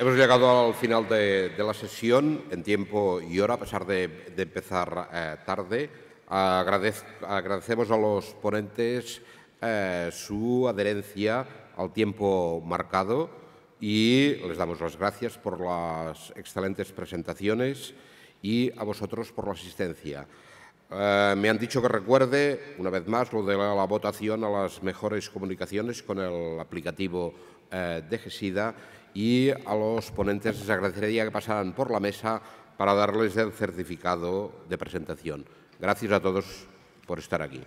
Hemos llegado al final de, la sesión en tiempo y hora, a pesar de, empezar eh, tarde. agradecemos a los ponentes eh, su adherencia al tiempo marcado y les damos las gracias por las excelentes presentaciones y a vosotros por la asistencia. Eh, me han dicho que recuerde, una vez más, lo de la, votación a las mejores comunicaciones con el aplicativo eh, de GESIDA y a los ponentes les agradecería que pasaran por la mesa para darles el certificado de presentación. Gracias a todos por estar aquí.